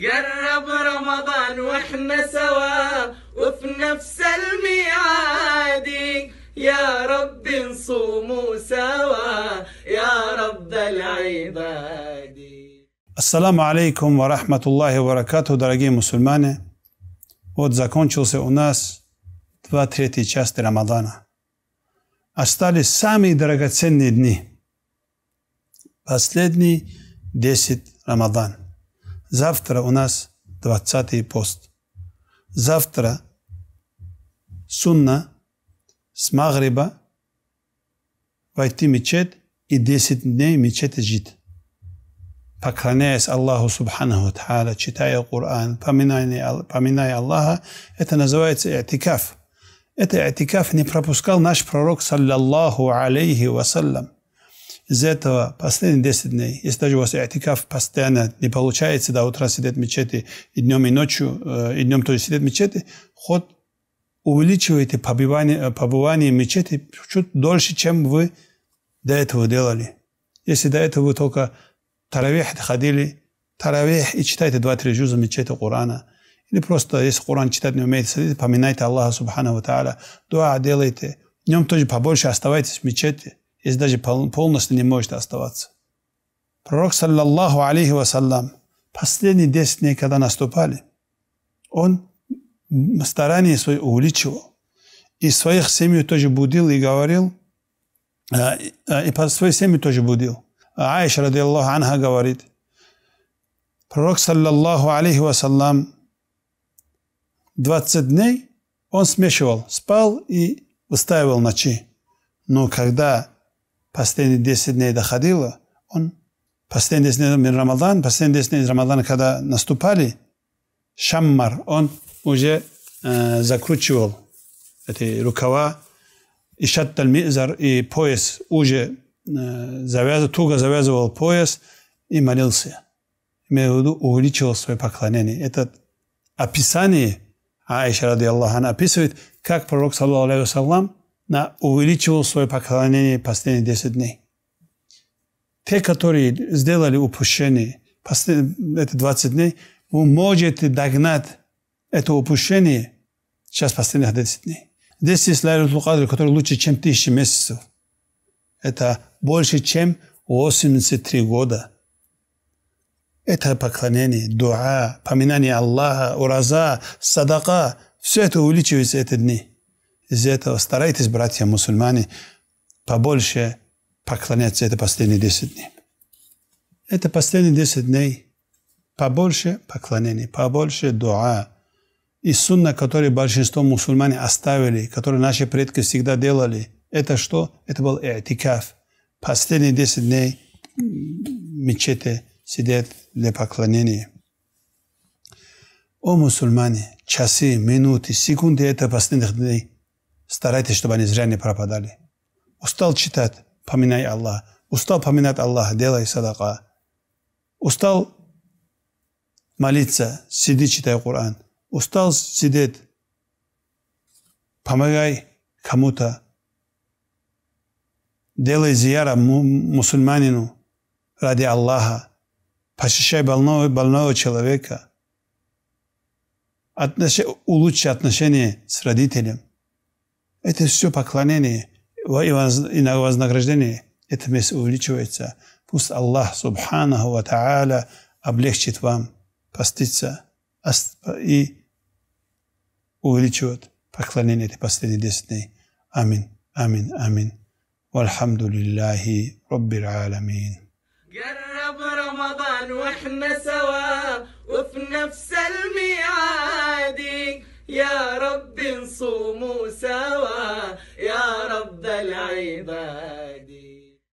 قرب رمضان واحنا سوا وفي نفس الميعاد يا رب نصوم سوا يا رب العباد السلام عليكم ورحمة الله وبركاته دراجي مسلمان Вот закончился у нас два трети части Рамадана. سامي самые драгоценные дни. Последние десять Рамадан. Завтра у нас 20-й пост. Завтра сунна с Магриба войти в мечеть и 10 дней в мечети жить. Поклоняясь Аллаху Субханаху Тхаля, читая Коран, поминая, Аллаха, это называется атикаф. Это атикаф не пропускал наш пророк, саллаллаху алейхи вассалям. Из этого последние 10 дней, если даже у вас этикаф постоянно не получается, до утра сидеть в мечети, и днем, и ночью, э, и днем тоже сидеть в мечети, ход увеличиваете э, побывание, побывание в мечети чуть дольше, чем вы до этого делали. Если до этого вы только таравех ходили, таравех и читайте два-три джуза мечети Корана, или просто, если Коран читать не умеете, сидите, поминайте Аллаха Субхану Тааля, дуа делайте, днем тоже побольше оставайтесь в мечети – если даже полностью не может оставаться. Пророк, саллаллаху алейхи вассалам, последние 10 дней, когда наступали, он старание свое увеличивал. И своих семью тоже будил и говорил, э, э, и по своей семье тоже будил. А Аиш, ради Аллаху анха, говорит, пророк, саллаллаху алейхи вассалам, 20 дней он смешивал, спал и выстаивал ночи. Но когда постоянные 10 дней доходило, он постоянные 10 дней Рамадан, постоянные 10 дней Рамадана, когда наступали, Шаммар, он уже э, закручивал эти рукава, и шатталь и пояс уже э, завяз, туго завязывал пояс и молился. Имею в виду, увеличивал свое поклонение. Это описание, Аиша, ради Аллаха, она описывает, как пророк, саллаху алейхи на, увеличивал свое поклонение последние 10 дней. Те, которые сделали упущение последние эти 20 дней, вы можете догнать это упущение сейчас последних 10 дней. Здесь есть Лайлатул Кадр, который лучше, чем тысячи месяцев. Это больше, чем 83 года. Это поклонение, дуа, поминание Аллаха, ураза, садака. Все это увеличивается эти дни из этого старайтесь, братья мусульмане, побольше поклоняться это последние 10 дней. Это последние 10 дней побольше поклонений, побольше дуа. И сунна, который большинство мусульмане оставили, который наши предки всегда делали, это что? Это был этикаф. Последние 10 дней мечети сидят для поклонения. О мусульмане, часы, минуты, секунды это последних дней Старайтесь, чтобы они зря не пропадали. Устал читать, поминай Аллаха. Устал поминать Аллаха, делай садака. Устал молиться, сиди, читай Коран. Устал сидеть, помогай кому-то. Делай зияра мусульманину ради Аллаха. Посещай больного, больного человека. Отнош... Улучши отношения с родителями. Это все поклонение и вознаграждение. Это вместе увеличивается. Пусть Аллах, Субханаху Ва Та'аля, облегчит вам поститься и увеличивает поклонение этой последней 10 Амин, амин, амин. والحمد لله رب العالمين قرب رمضان واحنا سوا وفي نفس الميعاد يا رب نصوم وسام